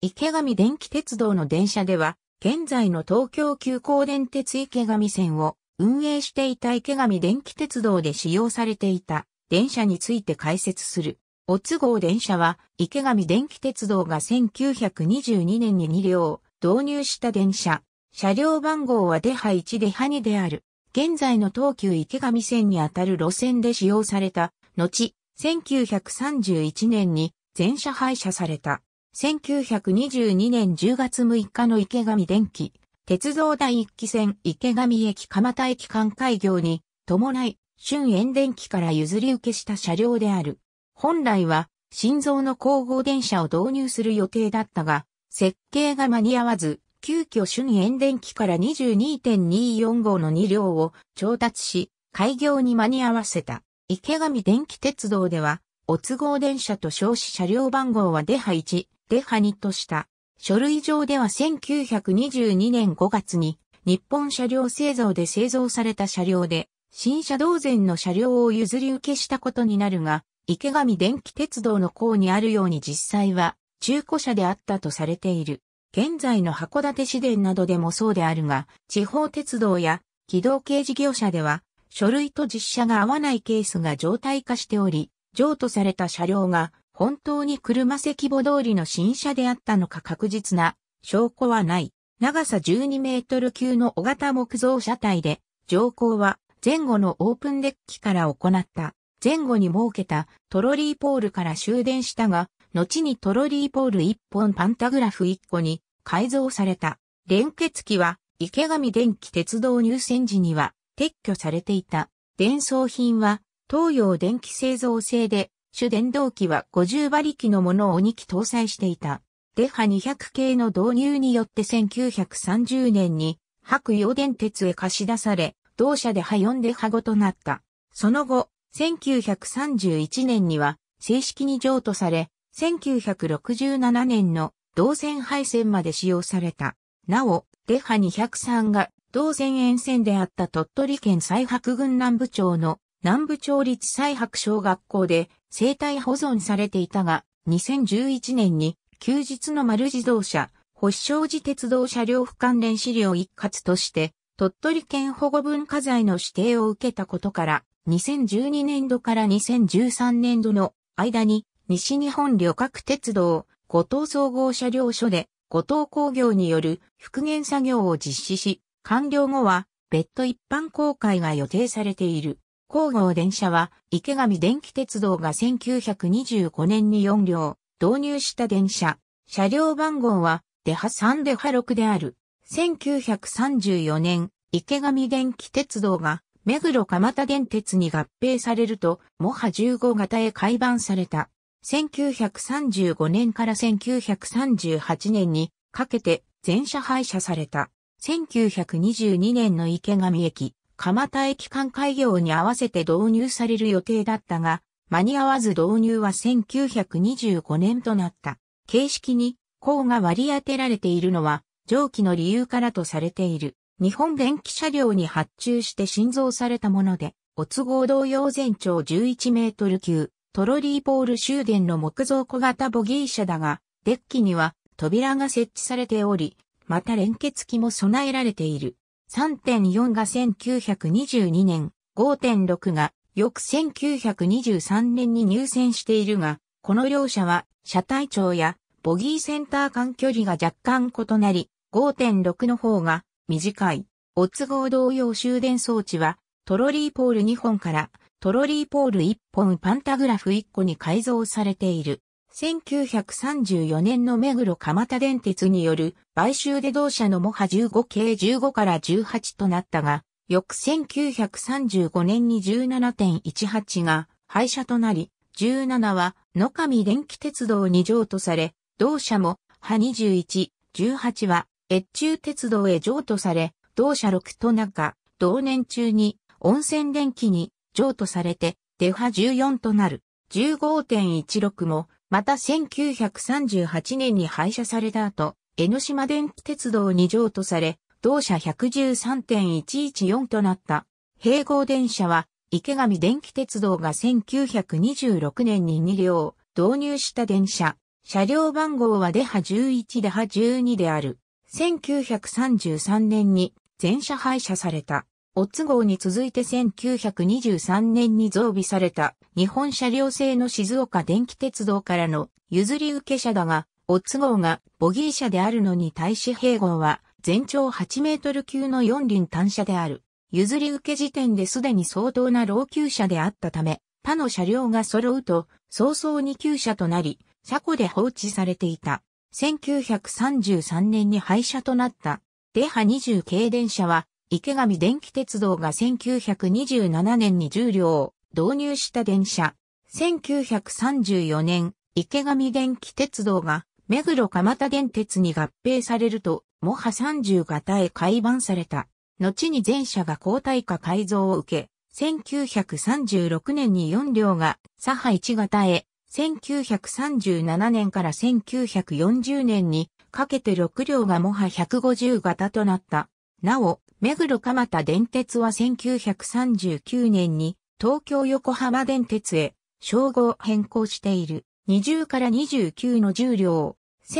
池上電気鉄道の電車では、現在の東京急行電鉄池上線を運営していた池上電気鉄道で使用されていた電車について解説する。お都合電車は池上電気鉄道が1922年に2両導入した電車。車両番号はデハ1デハ2である。現在の東急池上線にあたる路線で使用された後、1931年に全車廃車された。1922年10月6日の池上電気、鉄道第一期線池上駅蒲田駅間開業に伴い、春園電気から譲り受けした車両である。本来は、心臓の交互電車を導入する予定だったが、設計が間に合わず、急遽春園電気から22.245の2両を調達し、開業に間に合わせた。池上電気鉄道では、お都合電車と消費車両番号はデハ1、デハニとした。書類上では1922年5月に日本車両製造で製造された車両で新車同然の車両を譲り受けしたことになるが池上電気鉄道の項にあるように実際は中古車であったとされている。現在の函館市電などでもそうであるが、地方鉄道や軌道系事業者では、書類と実車が合わないケースが常態化しており、譲渡された車両が本当に車席母通りの新車であったのか確実な証拠はない。長さ12メートル級の小型木造車体で、乗降は前後のオープンデッキから行った。前後に設けたトロリーポールから終電したが、後にトロリーポール1本パンタグラフ1個に改造された。連結機は池上電気鉄道入線時には撤去されていた。伝送品は東洋電気製造製で主電動機は50馬力のものを2機搭載していた。デハ200系の導入によって1930年に白洋電鉄へ貸し出され、同社でハ4デハ5となった。その後、1931年には正式に譲渡され、1967年の同線配線まで使用された。なお、デハ203が同線沿線であった鳥取県西白郡南部町の南部町立西白小学校で生体保存されていたが、2011年に休日の丸自動車、保障寺鉄道車両不関連資料一括として、鳥取県保護文化財の指定を受けたことから、2012年度から2013年度の間に、西日本旅客鉄道、五島総合車両所で、五島工業による復元作業を実施し、完了後は、別途一般公開が予定されている。工業電車は、池上電気鉄道が1925年に4両、導入した電車。車両番号は、デハ3デハ6である。1934年、池上電気鉄道が、目黒蒲田電鉄に合併されると、モハ15型へ改版された。1935年から1938年にかけて全車廃車された。1922年の池上駅、蒲田駅間開業に合わせて導入される予定だったが、間に合わず導入は1925年となった。形式に、項が割り当てられているのは、上記の理由からとされている。日本電気車両に発注して新造されたもので、お都合同様全長11メートル級、トロリーポール終電の木造小型ボギー車だが、デッキには扉が設置されており、また連結機も備えられている。3.4が1922年、5.6が翌1923年に入選しているが、この両者は車体長やボギーセンター間距離が若干異なり、5.6の方が短い。オッツ号同様終電装置はトロリーポール2本からトロリーポール1本パンタグラフ1個に改造されている。1934年の目黒蒲田電鉄による買収で同社のモハ15系15から18となったが、翌1935年に17.18が廃車となり、17は野上電気鉄道に譲渡され、同社も波21、18は越中鉄道へ譲渡され、同社6と中、同年中に温泉電気に譲渡されて、出ハ14となる。15.16もまた1938年に廃車された後、江ノ島電気鉄道に譲渡され、同社113.114となった。併合電車は、池上電気鉄道が1926年に2両導入した電車。車両番号はデハ11デハ12である。1933年に全車廃車された。オッツ号に続いて1923年に増備された日本車両製の静岡電気鉄道からの譲り受け車だが、オッツ号がボギー車であるのに対し併合は全長8メートル級の四輪単車である。譲り受け時点ですでに相当な老朽車であったため、他の車両が揃うと早々に旧車となり、車庫で放置されていた。1933年に廃車となった、デハ20系電車は、池上電気鉄道が1927年に10両、導入した電車。1934年、池上電気鉄道が目黒蒲田電鉄に合併されると、モハ30型へ改版された。後に全車が交代化改造を受け、1936年に4両が左派1型へ、1937年から1940年にかけて6両がモハ150型となった。なお、目黒蒲田電鉄は1939年に東京横浜電鉄へ、称号変更している。20から29の重量両。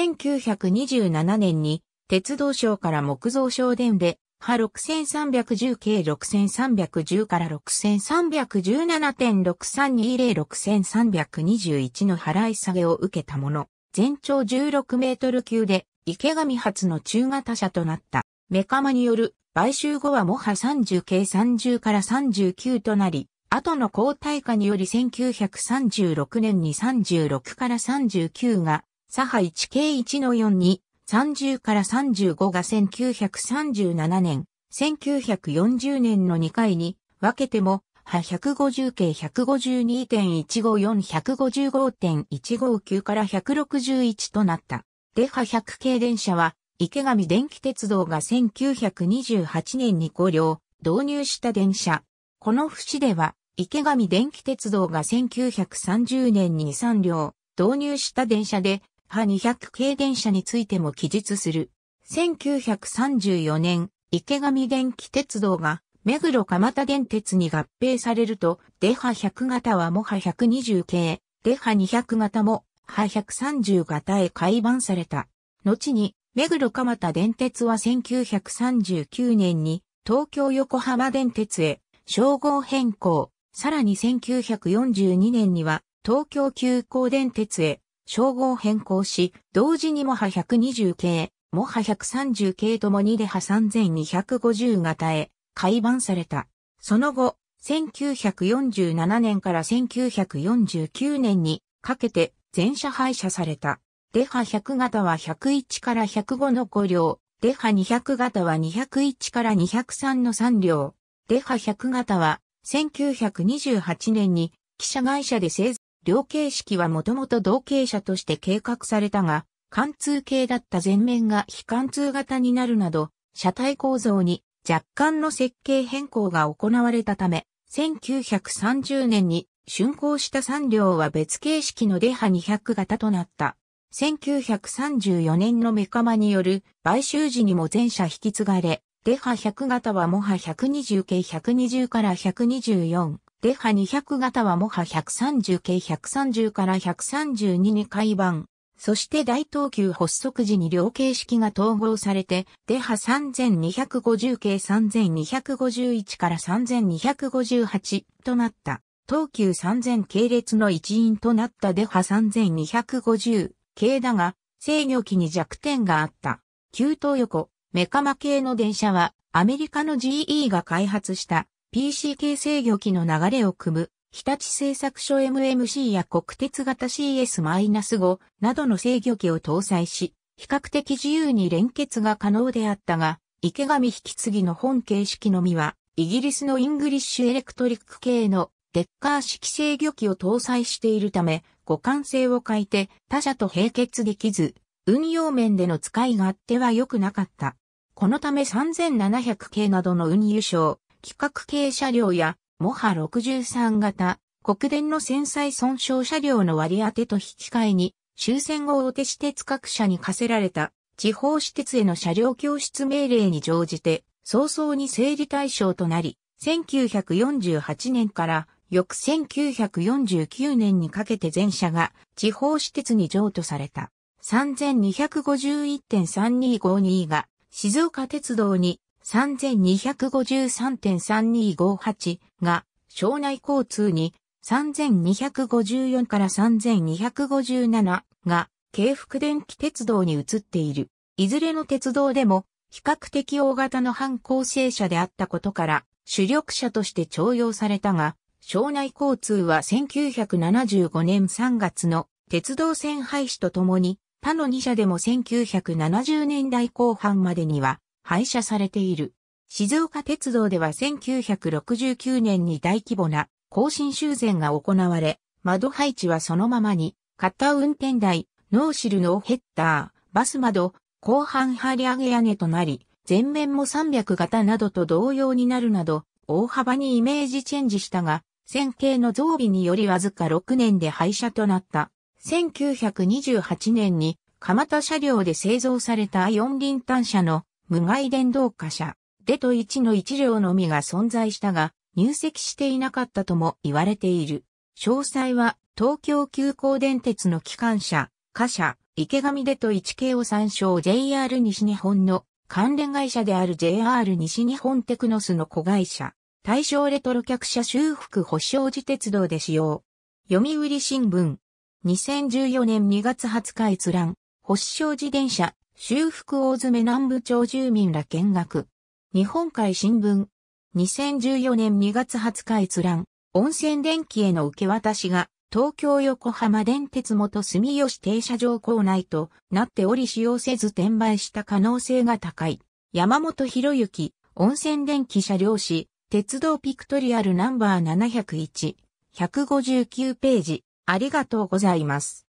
1927年に、鉄道省から木造省電で、波6310計6310から6317.63206321の払い下げを受けたもの。全長16メートル級で、池上発の中型車となった。メカマによる買収後はもは30計30から39となり、後の交代化により1936年に36から39が、左派 1K1 の4に、30から35が1937年、1940年の2回に分けても、派150系152.15415.159 5から161となった。で、派100系電車は、池上電気鉄道が1928年に5両導入した電車。この節では、池上電気鉄道が1930年に3両導入した電車で、派200系電車についても記述する。1934年、池上電気鉄道が目黒蒲田電鉄に合併されると、デハ100型はモハ120系、デハ200型もハ130型へ改版された。後に、目黒蒲田電鉄は1939年に東京横浜電鉄へ称号変更。さらに1942年には東京急行電鉄へ称号変更し、同時にモハ120系、モハ130系ともにで派3250型へ改版された。その後、1947年から1949年にかけて全車廃車された。デハ100型は101から105の5両、デハ200型は201から203の3両、デハ100型は1928年に記者会社で製造、量形式はもともと同型車として計画されたが、貫通系だった前面が非貫通型になるなど、車体構造に若干の設計変更が行われたため、1930年に竣工した3両は別形式のデハ200型となった。1934年のメカマによる買収時にも全車引き継がれ、デハ100型はモハ120系120から124。デハ200型はモハ130系130から132に改版。そして大東急発足時に両形式が統合されて、デハ3250系3251から3258となった。東急3000系列の一員となったデハ3250系だが、制御機に弱点があった。急登横、メカマ系の電車はアメリカの GE が開発した p c 系制御機の流れを組む日立製作所 MMC や国鉄型 CS-5 などの制御機を搭載し、比較的自由に連結が可能であったが、池上引き継ぎの本形式のみは、イギリスのイングリッシュエレクトリック系のデッカー式制御機を搭載しているため、互換性を欠いて他社と並結できず、運用面での使い勝手は良くなかった。このため3700系などの運輸省、規格系車両や、モハ63型、国電の繊細損傷車両の割り当てと引き換えに、終戦後大手私鉄各社に課せられた、地方私鉄への車両教室命令に乗じて、早々に整理対象となり、1948年から翌1949年にかけて全社が地方私鉄に譲渡された。3251.3252が静岡鉄道に3253.3258が省内交通に3254から3257が京福電気鉄道に移っている。いずれの鉄道でも比較的大型の反抗性車であったことから主力車として徴用されたが、省内交通は1975年3月の鉄道線廃止とともに他の2社でも1970年代後半までには廃車されている。静岡鉄道では1969年に大規模な更新修繕が行われ、窓配置はそのままに、ッター、運転台、ノーシルノーヘッダー、バス窓、後半張り上げ屋根となり、前面も300型などと同様になるなど、大幅にイメージチェンジしたが、線形の増備によりわずか6年で廃車となった。1928年に蒲田車両で製造された四輪単車の無害電動化車、デト1の1両のみが存在したが、入籍していなかったとも言われている。詳細は東京急行電鉄の機関車、貨車、池上デト1系を参照 JR 西日本の関連会社である JR 西日本テクノスの子会社、対象レトロ客車修復保障時鉄道で使用。読売新聞、2014年2月20日閲覧、星祥自転車、修復大詰め南部町住民ら見学。日本海新聞、2014年2月20日閲覧、温泉電気への受け渡しが、東京横浜電鉄元住吉停車場構内となっており使用せず転売した可能性が高い。山本博之、温泉電気車両誌、鉄道ピクトリアルナンバー701、159ページ。ありがとうございます。